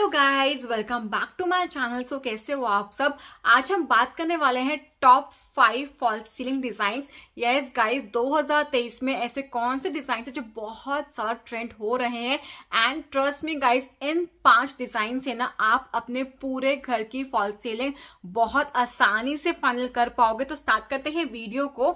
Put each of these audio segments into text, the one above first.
hello guys welcome back to my channel so कैसे हो आप सब आज हम बात करने वाले हैं top five false ceiling design yes guys 2023 में ऐसे कौन से डिजाइन है जो बहुत सारा ट्रेंड हो रहे हैं एंड ट्रस्ट मी गाइस इन पांच डिजाइन से ना आप अपने पूरे घर की फॉल्स सीलिंग बहुत आसानी से फाइनल कर पाओगे तो स्टार्ट करते हैं वीडियो को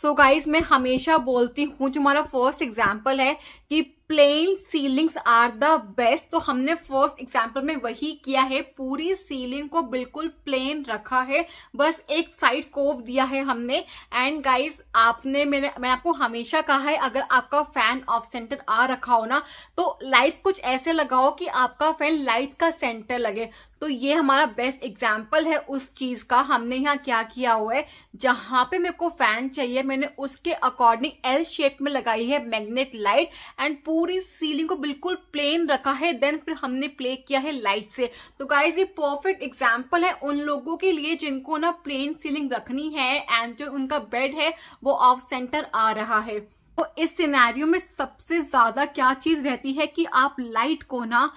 सो so गाइज मैं हमेशा बोलती हूँ जो हमारा फर्स्ट एग्जाम्पल है कि plain ceilings are the best तो हमने फर्स्ट एग्जाम्पल में वही किया है पूरी सीलिंग को बिल्कुल प्लेन रखा है बस एक साइड कोव दिया है हमने एंड गाइज आपने मैंने मैं आपको हमेशा कहा है अगर आपका फैन ऑफ सेंटर आ रखा हो ना तो लाइट्स कुछ ऐसे लगाओ कि आपका फैन लाइट्स का सेंटर लगे तो ये हमारा बेस्ट एग्जाम्पल है उस चीज का हमने यहाँ क्या किया हुआ है जहां पे मेरे को फैन चाहिए मैंने उसके अकॉर्डिंग एल शेप में लगाई है मैग्नेट लाइट एंड पूरी सीलिंग को बिल्कुल प्लेन रखा है देन फिर हमने प्ले किया है लाइट से तो गाइज ये परफेक्ट एग्जाम्पल है उन लोगों के लिए जिनको ना प्लेन सीलिंग रखनी है एंड जो उनका बेड है वो ऑफ सेंटर आ रहा है तो इस सिनेरियो में सबसे ज्यादा क्या चीज रहती है कि आप लाइट को ना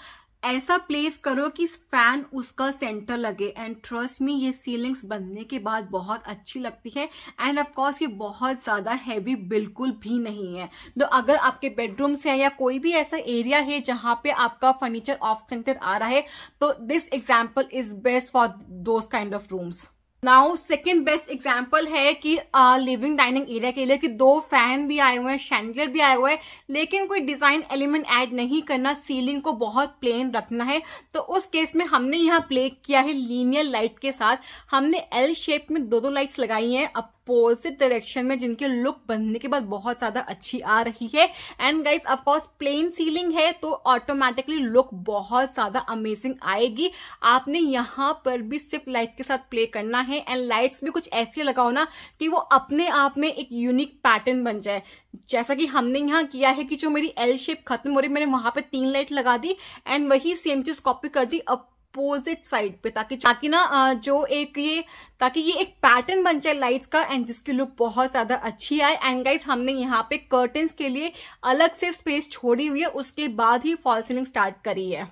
ऐसा प्लेस करो कि फैन उसका सेंटर लगे एंड ट्रस्ट में ये सीलिंग्स बनने के बाद बहुत अच्छी लगती है एंड ऑफ कोर्स ये बहुत ज़्यादा हैवी बिल्कुल भी नहीं है तो अगर आपके बेडरूम्स हैं या कोई भी ऐसा एरिया है जहां पे आपका फर्नीचर ऑफ सेंटर आ रहा है तो this example is best for those kind of rooms now second best example है कि लिविंग डाइनिंग एरिया के लिए कि दो फैन भी आए हुए हैं शैंडलर भी आए हुए हैं लेकिन कोई डिजाइन एलिमेंट ऐड नहीं करना सीलिंग को बहुत प्लेन रखना है तो उस केस में हमने यहाँ प्ले किया है लीनियर लाइट के साथ हमने एल शेप में दो दो लाइट्स लगाई हैं अब अपोजिट डायरेक्शन में जिनके लुक बनने के बाद बहुत ज्यादा अच्छी आ रही है and guys of course plain ceiling है तो ऑटोमेटिकली लुक बहुत ज्यादा अमेजिंग आएगी आपने यहाँ पर भी सिर्फ लाइट के साथ प्ले करना है एंड लाइट्स भी कुछ ऐसी लगाओ ना कि वो अपने आप में एक यूनिक पैटर्न बन जाए जैसा कि हमने यहाँ किया है कि जो मेरी एल शेप खत्म हो रही मैंने वहां पर तीन लाइट लगा दी एंड वही सेम चीज कॉपी कर दी अब अपोजिट साइड पे ताकि ताकि ना जो एक ये ताकि ये एक पैटर्न बन जाए लाइट्स का एंड जिसकी लुक बहुत ज्यादा अच्छी आए एंड गाइज हमने यहाँ पे कर्टन्स के लिए अलग से स्पेस छोड़ी हुई है उसके बाद ही फॉल सीलिंग स्टार्ट करी है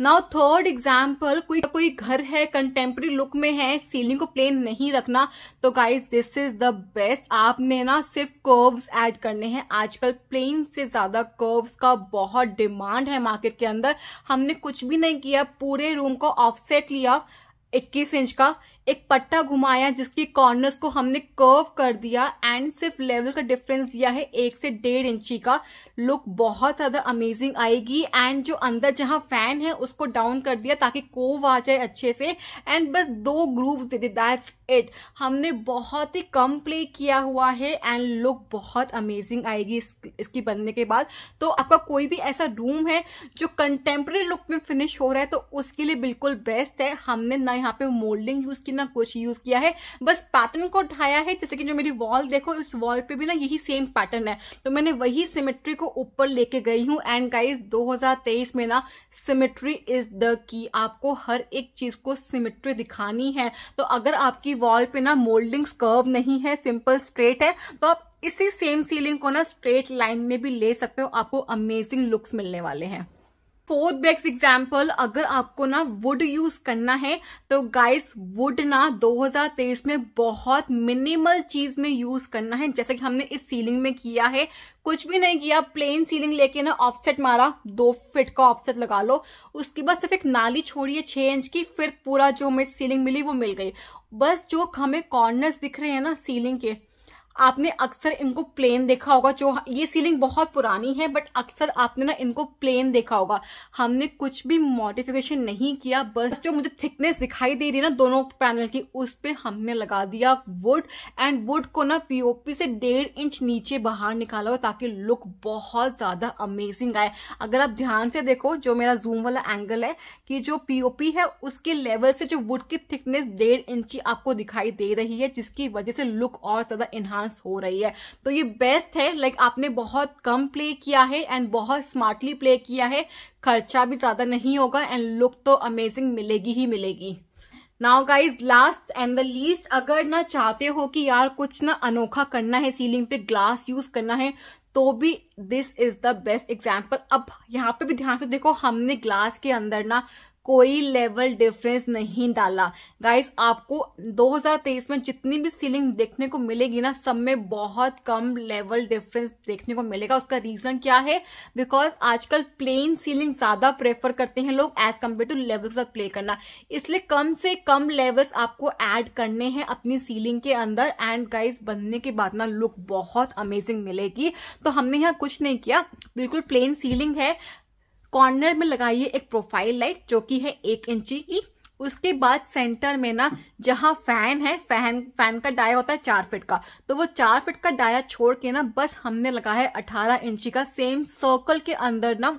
नाउ थर्ड एग्जाम्पल कोई कोई घर है कंटेम्प्रेरी लुक में है सीलिंग को प्लेन नहीं रखना तो guys this is the best आपने ना सिर्फ कर्व्स एड करने हैं आजकल प्लेन से ज्यादा कर्व्स का बहुत डिमांड है मार्केट के अंदर हमने कुछ भी नहीं किया पूरे रूम को ऑफसेट लिया 21 इंच का एक पट्टा घुमाया जिसकी कॉर्नर्स को हमने कर्व कर दिया एंड सिर्फ लेवल का डिफरेंस दिया है एक से डेढ़ इंची का लुक बहुत ज़्यादा अमेजिंग आएगी एंड जो अंदर जहाँ फैन है उसको डाउन कर दिया ताकि कोव आ जाए अच्छे से एंड बस दो ग्रूव दे दी दैट्स इट हमने बहुत ही कम प्ले किया हुआ है एंड लुक बहुत अमेजिंग आएगी इस, इसकी बनने के बाद तो आपका कोई भी ऐसा रूम है जो कंटेम्प्रेरी लुक में फिनिश हो रहा है तो उसके लिए बिल्कुल बेस्ट है हमने ना यहाँ पे मोल्डिंग यूज़ की ना कुछ यूज किया है बस पैटर्न को उठाया है जैसे कि जो मेरी वॉल देखो उस वॉल पे भी ना यही सेम पैटर्न है तो मैंने वही सिमेट्री को ऊपर लेके गई हूँ एंड गाइज 2023 में ना सिमेट्री इज द की आपको हर एक चीज को सिमेट्री दिखानी है तो अगर आपकी वॉल पे ना मोल्डिंग्स कर्व नहीं है सिंपल स्ट्रेट है तो आप इसी सेम सीलिंग को ना स्ट्रेट लाइन में भी ले सकते हो आपको अमेजिंग लुक्स मिलने वाले हैं फोर्थ बेस्ट एग्जाम्पल अगर आपको ना वुड यूज करना है तो गाइस वुड ना 2023 में बहुत मिनिमल चीज में यूज करना है जैसे कि हमने इस सीलिंग में किया है कुछ भी नहीं किया प्लेन सीलिंग लेके ना ऑफसेट मारा दो फिट का ऑफसेट लगा लो उसके बाद सिर्फ एक नाली छोड़िए छह इंच की फिर पूरा जो हमें सीलिंग मिली वो मिल गई बस जो हमें कॉर्नर्स दिख रहे हैं ना सीलिंग के आपने अक्सर इनको प्लेन देखा होगा जो ये सीलिंग बहुत पुरानी है बट अक्सर आपने ना इनको प्लेन देखा होगा हमने कुछ भी मॉडिफिकेशन नहीं किया बस जो मुझे थिकनेस दिखाई दे रही है ना दोनों पैनल की उस पर हमने लगा दिया वुड एंड वुड को ना पीओपी से डेढ़ इंच नीचे बाहर निकाला हुआ ताकि लुक बहुत ज़्यादा अमेजिंग आए अगर आप ध्यान से देखो जो मेरा जूम वाला एंगल है कि जो पीओपी है उसके लेवल से जो वुड की थिकनेस डेढ़ इंची आपको दिखाई दे रही है जिसकी वजह से लुक और ज़्यादा इन्हांस एडवांस हो रही है तो ये बेस्ट है लाइक like, आपने बहुत कम प्ले किया है एंड बहुत स्मार्टली प्ले किया है खर्चा भी ज्यादा नहीं होगा एंड लुक तो अमेजिंग मिलेगी ही मिलेगी now guys last and the least अगर ना चाहते हो कि यार कुछ ना अनोखा करना है सीलिंग पे ग्लास यूज करना है तो भी this is the best example अब यहाँ पे भी ध्यान से देखो हमने ग्लास के अंदर ना कोई लेवल डिफरेंस नहीं डाला गाइस आपको 2023 में जितनी भी सीलिंग देखने को मिलेगी ना सब में बहुत कम लेवल डिफरेंस देखने को मिलेगा उसका रीजन क्या है बिकॉज आजकल प्लेन सीलिंग ज्यादा प्रेफर करते हैं लोग एज कम्पेयर टू लेवल साथ प्ले करना इसलिए कम से कम लेवल्स आपको ऐड करने हैं अपनी सीलिंग के अंदर एंड गाइस बनने के बाद ना लुक बहुत अमेजिंग मिलेगी तो हमने यहाँ कुछ नहीं किया बिल्कुल प्लेन सीलिंग है कॉर्नर में लगाइए एक प्रोफाइल लाइट जो कि है एक इंची की उसके बाद सेंटर में ना जहां फैन है फैन फैन का डाया होता है चार फिट का तो वो चार फिट का डाया छोड़ के ना बस हमने लगा है अठारह इंची का सेम सर्कल के अंदर ना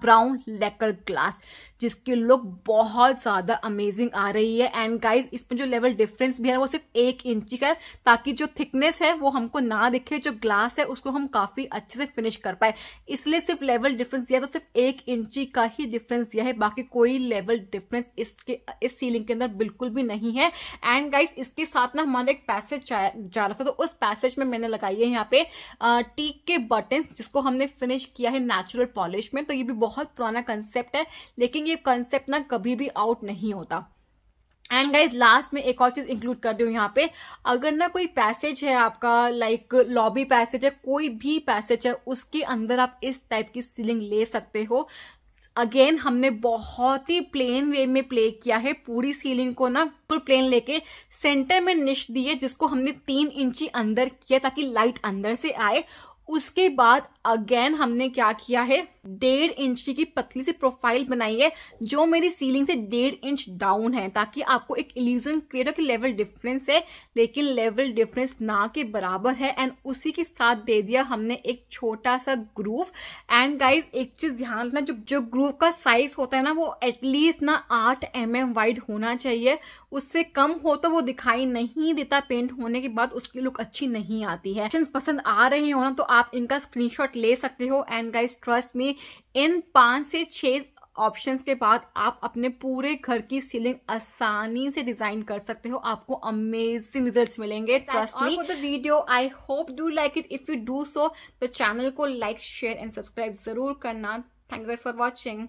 ब्राउन लेकर ग्लास जिसकी लुक बहुत ज्यादा अमेजिंग आ रही है एंड गाइज इसमें जो लेवल डिफरेंस भी है वो सिर्फ एक इंची का है ताकि जो थिकनेस है वो हमको ना दिखे जो ग्लास है उसको हम काफी अच्छे से फिनिश कर पाए इसलिए सिर्फ लेवल डिफरेंस दिया तो सिर्फ एक इंची का ही डिफरेंस दिया है बाकी कोई लेवल डिफरेंस इसके इस सीलिंग के अंदर बिल्कुल भी नहीं है एंड गाइज इसके साथ ना हमारा एक पैसेज जा रहा था तो उस पैसेज में मैंने लगाई है यहाँ पे टीक के बटन जिसको हमने फिनिश किया है नेचुरल पॉलिश में तो ये भी बहुत पुराना कंसेप्ट है लेकिन ये कंसेप्ट ना कभी भी आउट नहीं होता एंड गाइज लास्ट में एक और चीज इंक्लूड कर दू यहाँ पे अगर ना कोई पैसेज है आपका लाइक लॉबी पैसेज है कोई भी पैसेज है उसके अंदर आप इस टाइप की सीलिंग ले सकते हो अगेन हमने बहुत ही प्लेन वे में प्ले किया है पूरी सीलिंग को ना फुल प्लेन लेके सेंटर में निश दिए जिसको हमने तीन इंची अंदर किया ताकि लाइट अंदर से आए उसके बाद अगेन हमने क्या किया है डेढ़ इंच की, की पतली सी प्रोफाइल बनाई है जो मेरी सीलिंग से डेढ़ इंच डाउन है ताकि आपको एक इल्यूजन क्रिएट हो कि लेवल डिफरेंस है लेकिन लेवल डिफरेंस ना के बराबर है एंड उसी के साथ दे दिया हमने एक छोटा सा ग्रूव एंड गाइज एक चीज ध्यान रखना जो जो ग्रूव का साइज होता है ना वो एटलीस्ट ना आठ एम एम वाइड होना चाहिए उससे कम हो तो वो दिखाई नहीं देता पेंट होने के बाद उसकी लुक अच्छी नहीं आती है पसंद आ रहे हो ना तो आप इनका स्क्रीन ले सकते हो एंड गाइज ट्रस्ट में इन पांच से छह ऑप्शंस के बाद आप अपने पूरे घर की सीलिंग आसानी से डिजाइन कर सकते हो आपको अमेजिंग रिजल्ट्स मिलेंगे trust me for the video I hope do like it if you do so तो चैनल को लाइक शेयर एंड सब्सक्राइब जरूर करना थैंक यू फॉर वॉचिंग